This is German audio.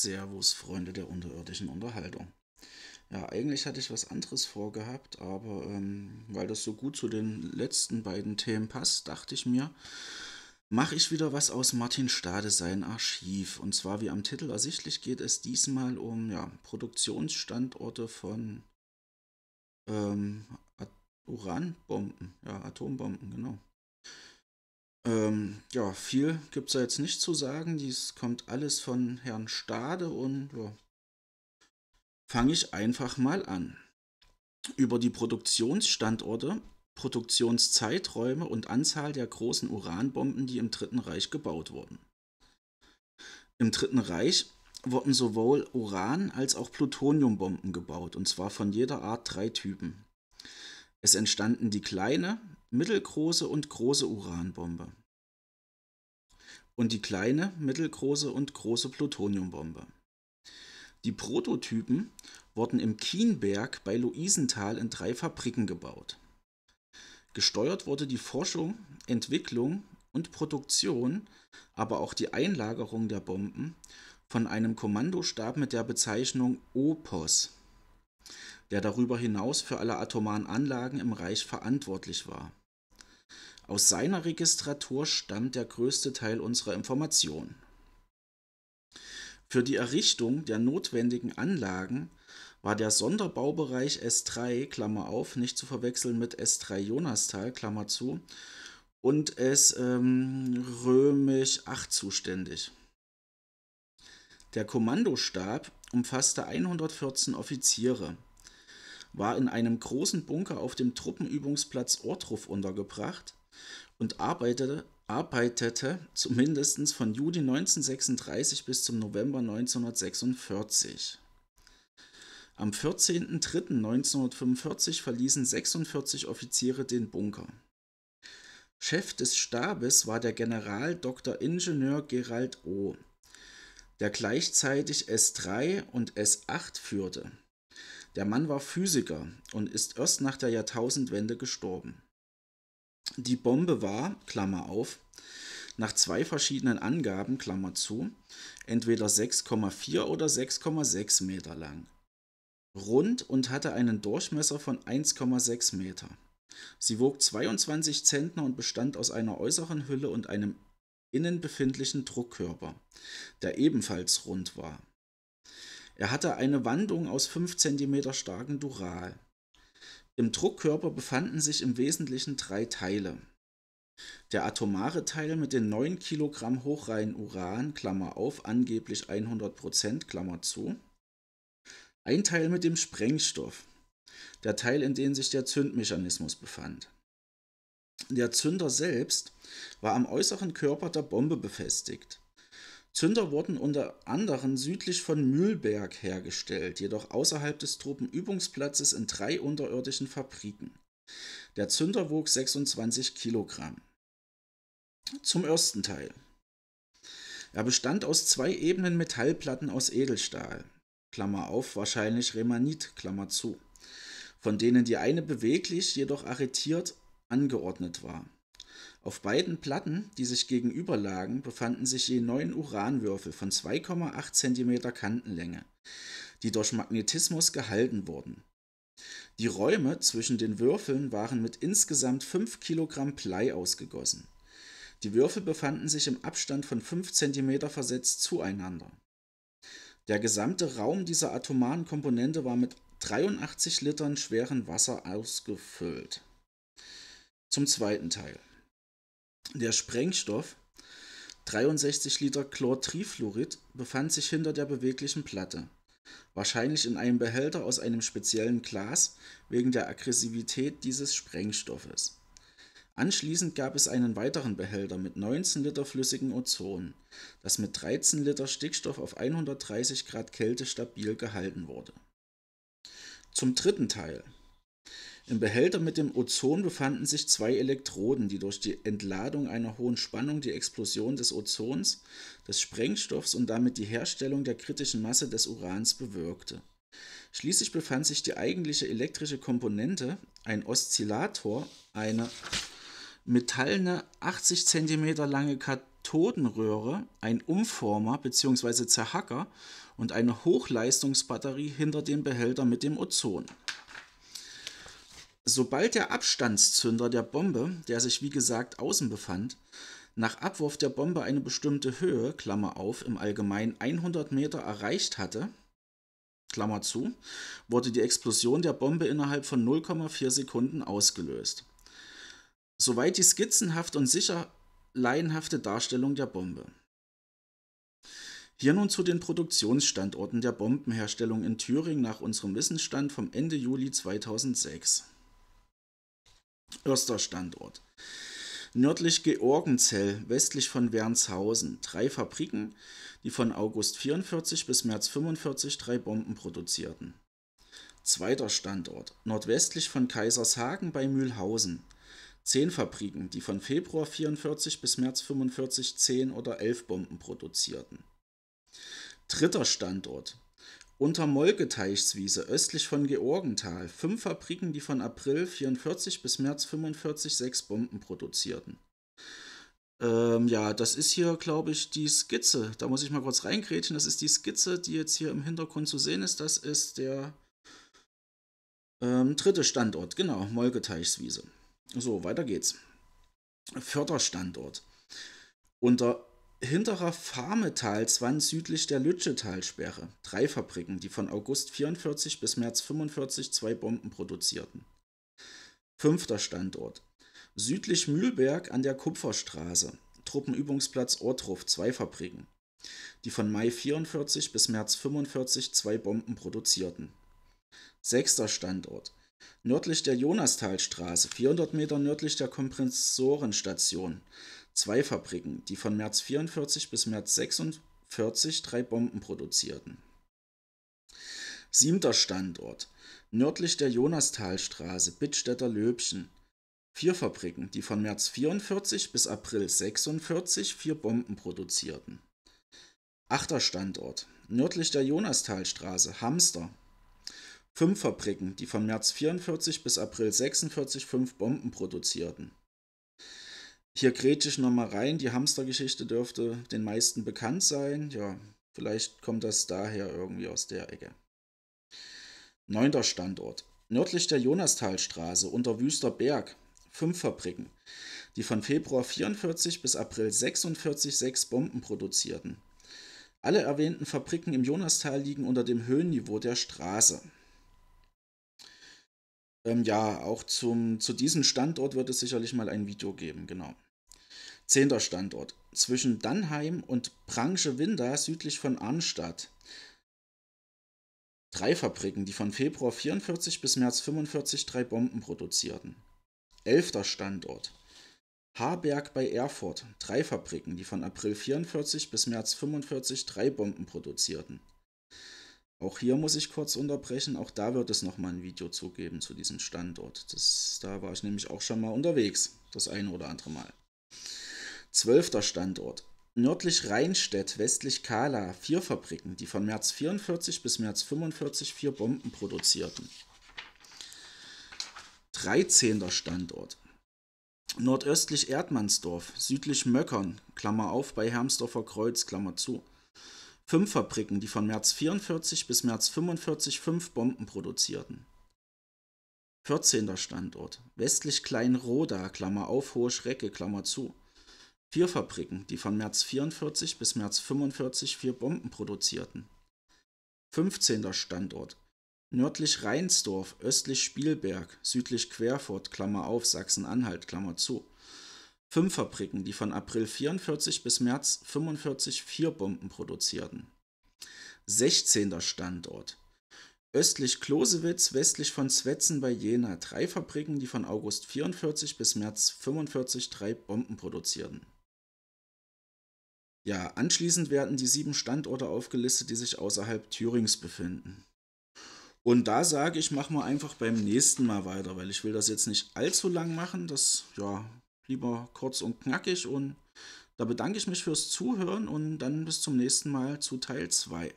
Servus, Freunde der unterirdischen Unterhaltung. Ja, eigentlich hatte ich was anderes vorgehabt, aber ähm, weil das so gut zu den letzten beiden Themen passt, dachte ich mir, mache ich wieder was aus Martin Stade sein Archiv. Und zwar, wie am Titel ersichtlich, geht es diesmal um ja, Produktionsstandorte von ähm, Uranbomben, ja, Atombomben, genau. Ähm, ja, viel gibt es da jetzt nicht zu sagen. Dies kommt alles von Herrn Stade und ja, fange ich einfach mal an. Über die Produktionsstandorte, Produktionszeiträume und Anzahl der großen Uranbomben, die im Dritten Reich gebaut wurden. Im Dritten Reich wurden sowohl Uran- als auch Plutoniumbomben gebaut, und zwar von jeder Art drei Typen. Es entstanden die kleine, mittelgroße und große Uranbombe und die kleine, mittelgroße und große Plutoniumbombe. Die Prototypen wurden im Kienberg bei Luisenthal in drei Fabriken gebaut. Gesteuert wurde die Forschung, Entwicklung und Produktion, aber auch die Einlagerung der Bomben von einem Kommandostab mit der Bezeichnung OPOS, der darüber hinaus für alle atomaren Anlagen im Reich verantwortlich war. Aus seiner Registratur stammt der größte Teil unserer Informationen. Für die Errichtung der notwendigen Anlagen war der Sonderbaubereich S3, Klammer auf, nicht zu verwechseln mit S3 Jonastal, Klammer zu, und S ähm, römisch 8 zuständig. Der Kommandostab umfasste 114 Offiziere, war in einem großen Bunker auf dem Truppenübungsplatz Ortruf untergebracht und arbeitete, arbeitete zumindest von Juli 1936 bis zum November 1946. Am 14.03.1945 verließen 46 Offiziere den Bunker. Chef des Stabes war der General Dr. Ingenieur Gerald O., der gleichzeitig S3 und S8 führte. Der Mann war Physiker und ist erst nach der Jahrtausendwende gestorben. Die Bombe war, Klammer auf, nach zwei verschiedenen Angaben, Klammer zu, entweder 6,4 oder 6,6 Meter lang. Rund und hatte einen Durchmesser von 1,6 Meter. Sie wog 22 Zentner und bestand aus einer äußeren Hülle und einem innen befindlichen Druckkörper, der ebenfalls rund war. Er hatte eine Wandung aus 5 cm starken Dural. Im Druckkörper befanden sich im Wesentlichen drei Teile. Der atomare Teil mit den 9 Kilogramm hochreinen Uran, Klammer auf, angeblich 100 Prozent, Klammer zu. Ein Teil mit dem Sprengstoff, der Teil, in dem sich der Zündmechanismus befand. Der Zünder selbst war am äußeren Körper der Bombe befestigt. Zünder wurden unter anderem südlich von Mühlberg hergestellt, jedoch außerhalb des Truppenübungsplatzes in drei unterirdischen Fabriken. Der Zünder wog 26 Kilogramm. Zum ersten Teil. Er bestand aus zwei ebenen Metallplatten aus Edelstahl, Klammer auf, wahrscheinlich Remanit, Klammer zu, von denen die eine beweglich, jedoch arretiert angeordnet war. Auf beiden Platten, die sich gegenüber lagen, befanden sich je neun Uranwürfel von 2,8 cm Kantenlänge, die durch Magnetismus gehalten wurden. Die Räume zwischen den Würfeln waren mit insgesamt 5 kg Blei ausgegossen. Die Würfel befanden sich im Abstand von 5 cm versetzt zueinander. Der gesamte Raum dieser atomaren Komponente war mit 83 Litern schweren Wasser ausgefüllt. Zum zweiten Teil. Der Sprengstoff, 63 Liter Chlortrifluorid, befand sich hinter der beweglichen Platte. Wahrscheinlich in einem Behälter aus einem speziellen Glas wegen der Aggressivität dieses Sprengstoffes. Anschließend gab es einen weiteren Behälter mit 19 Liter flüssigen Ozon, das mit 13 Liter Stickstoff auf 130 Grad Kälte stabil gehalten wurde. Zum dritten Teil, im Behälter mit dem Ozon befanden sich zwei Elektroden, die durch die Entladung einer hohen Spannung die Explosion des Ozons, des Sprengstoffs und damit die Herstellung der kritischen Masse des Urans bewirkte. Schließlich befand sich die eigentliche elektrische Komponente, ein Oszillator, eine metallene 80 cm lange Kathodenröhre, ein Umformer bzw. Zerhacker und eine Hochleistungsbatterie hinter dem Behälter mit dem Ozon. Sobald der Abstandszünder der Bombe, der sich wie gesagt außen befand, nach Abwurf der Bombe eine bestimmte Höhe, Klammer auf, im Allgemeinen 100 Meter erreicht hatte, Klammer zu, wurde die Explosion der Bombe innerhalb von 0,4 Sekunden ausgelöst. Soweit die skizzenhaft und sicher laienhafte Darstellung der Bombe. Hier nun zu den Produktionsstandorten der Bombenherstellung in Thüringen nach unserem Wissensstand vom Ende Juli 2006. Erster Standort. Nördlich Georgenzell, westlich von Wernshausen. Drei Fabriken, die von August 44 bis März 45 drei Bomben produzierten. Zweiter Standort. Nordwestlich von Kaisershagen bei Mühlhausen. Zehn Fabriken, die von Februar 44 bis März 45 zehn oder elf Bomben produzierten. Dritter Standort. Unter Molgeteichswiese, östlich von Georgenthal fünf Fabriken, die von April 44 bis März 45 sechs Bomben produzierten. Ähm, ja, das ist hier, glaube ich, die Skizze. Da muss ich mal kurz reingrätschen. Das ist die Skizze, die jetzt hier im Hintergrund zu sehen ist. Das ist der ähm, dritte Standort, genau, Molgeteichswiese. So, weiter geht's. Förderstandort. Unter Hinterer Farmetal südlich der Lütschetalsperre. Drei Fabriken, die von August 44 bis März 45 zwei Bomben produzierten. Fünfter Standort. Südlich Mühlberg an der Kupferstraße. Truppenübungsplatz Ortruf, zwei Fabriken, die von Mai 44 bis März 45 zwei Bomben produzierten. Sechster Standort. Nördlich der Jonastalstraße, 400 Meter nördlich der Kompressorenstation zwei Fabriken, die von März 44 bis März 46 drei Bomben produzierten. Siebter Standort. Nördlich der Jonastalstraße, Bittstädter Löbchen. Vier Fabriken, die von März 44 bis April 46 vier Bomben produzierten. Achter Standort. Nördlich der Jonastalstraße, Hamster. Fünf Fabriken, die von März 44 bis April 46 fünf Bomben produzierten. Hier grätsche ich nochmal rein. Die Hamstergeschichte dürfte den meisten bekannt sein. Ja, vielleicht kommt das daher irgendwie aus der Ecke. Neunter Standort. Nördlich der Jonastalstraße unter Wüsterberg fünf Fabriken, die von Februar 44 bis April 46 sechs Bomben produzierten. Alle erwähnten Fabriken im Jonastal liegen unter dem Höhenniveau der Straße. Ähm, ja, auch zum, zu diesem Standort wird es sicherlich mal ein Video geben, genau. Zehnter Standort. Zwischen Dannheim und branche Prangewinda südlich von Arnstadt. Drei Fabriken, die von Februar 44 bis März 45 drei Bomben produzierten. Elfter Standort. Harberg bei Erfurt. Drei Fabriken, die von April 44 bis März 45 drei Bomben produzierten. Auch hier muss ich kurz unterbrechen, auch da wird es nochmal ein Video zu geben zu diesem Standort. Das, da war ich nämlich auch schon mal unterwegs, das eine oder andere Mal. Zwölfter Standort. Nördlich Rheinstedt, westlich Kala, vier Fabriken, die von März 44 bis März 45 vier Bomben produzierten. 13. Standort. Nordöstlich Erdmannsdorf, südlich Möckern, Klammer auf bei Hermsdorfer Kreuz, Klammer zu fünf Fabriken, die von März 44 bis März 45 fünf Bomben produzierten. 14. Standort, westlich Kleinroda, Klammer auf, Hohe Schrecke, Klammer zu. Vier Fabriken, die von März 44 bis März 45 vier Bomben produzierten. 15. Standort, nördlich Rheinsdorf, östlich Spielberg, südlich Querfurt, Klammer auf, Sachsen-Anhalt, Klammer zu fünf Fabriken, die von April 44 bis März 45 vier Bomben produzierten. 16. Standort. Östlich Klosewitz, westlich von Zwetzen bei Jena drei Fabriken, die von August 44 bis März 45 drei Bomben produzierten. Ja, anschließend werden die sieben Standorte aufgelistet, die sich außerhalb Thürings befinden. Und da sage ich, machen wir einfach beim nächsten Mal weiter, weil ich will das jetzt nicht allzu lang machen. Das ja, lieber kurz und knackig. Und da bedanke ich mich fürs Zuhören und dann bis zum nächsten Mal zu Teil 2.